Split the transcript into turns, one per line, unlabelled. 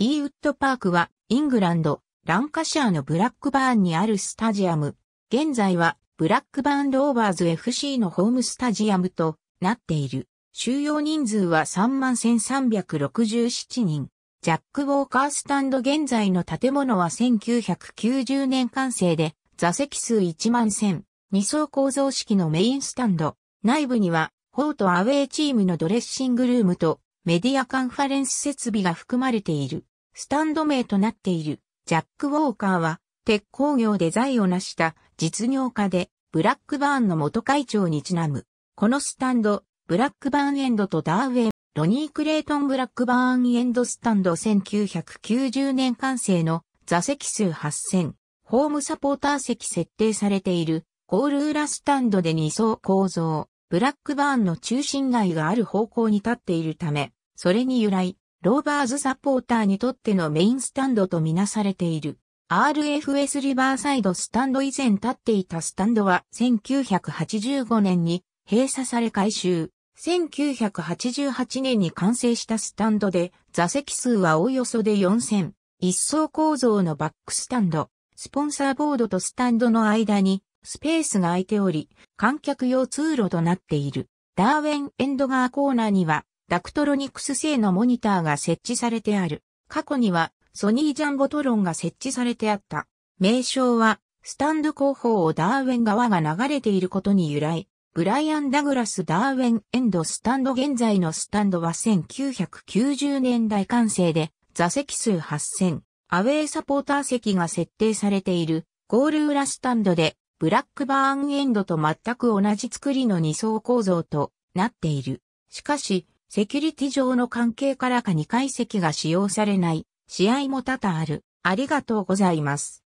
イーウッドパークは、イングラン
ド、ランカシャーのブラックバーンにあるスタジアム。現在は、ブラックバーンローバーズ FC のホームスタジアムとなっている。収容人数は31,367人。ジャック・ウォーカースタンド現在の建物は1990年完成で、座席数1万1000、2層構造式のメインスタンド。内部には、ホートアウェイチームのドレッシングルームと、メディアカンファレンス設備が含まれている。スタンド名となっているジャック・ウォーカーは鉄工業で財を成した実業家でブラックバーンの元会長にちなむ。このスタンド、ブラックバーンエンドとダーウェン、ロニー・クレイトン・ブラックバーンエンドスタンド1990年完成の座席数8000、ホームサポーター席設定されているゴール裏スタンドで2層構造、ブラックバーンの中心街がある方向に立っているため、それに由来、ローバーズサポーターにとってのメインスタンドとみなされている。RFS リバーサイドスタンド以前立っていたスタンドは1985年に閉鎖され改修。1988年に完成したスタンドで座席数はおおよそで4000。一層構造のバックスタンド。スポンサーボードとスタンドの間にスペースが空いており、観客用通路となっている。ダーウェンエンドガーコーナーにはダクトロニクス製のモニターが設置されてある。過去にはソニージャンボトロンが設置されてあった。名称はスタンド後方をダーウェン側が流れていることに由来。ブライアン・ダグラス・ダーウェン・エンド・スタンド現在のスタンドは1990年代完成で座席数8000、アウェイサポーター席が設定されているゴール裏スタンドでブラックバーンエンドと全く同じ作りの2層構造となっている。しかし、セキュリティ上の関係からか2階席が使用されない試合も多々ある。ありが
とうございます。